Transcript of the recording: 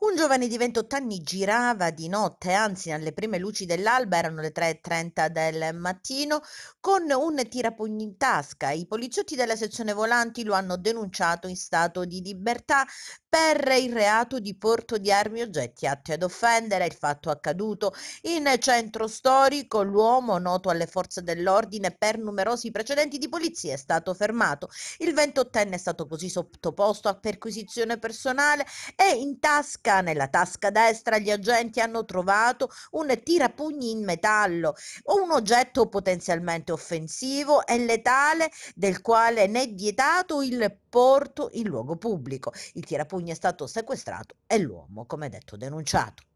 Un giovane di 28 anni girava di notte, anzi alle prime luci dell'alba, erano le 3.30 del mattino, con un tirapugno in tasca. I poliziotti della sezione volanti lo hanno denunciato in stato di libertà per il reato di porto di armi e oggetti atti ad offendere. Il fatto accaduto in centro storico, l'uomo noto alle forze dell'ordine per numerosi precedenti di polizia è stato fermato. Il 28enne è stato così sottoposto a perquisizione personale e in tasca, nella tasca destra, gli agenti hanno trovato un tirapugni in metallo, un oggetto potenzialmente offensivo e letale del quale ne è vietato il porto in luogo pubblico. Il tirapugni Pugni è stato sequestrato e l'uomo, come detto, denunciato.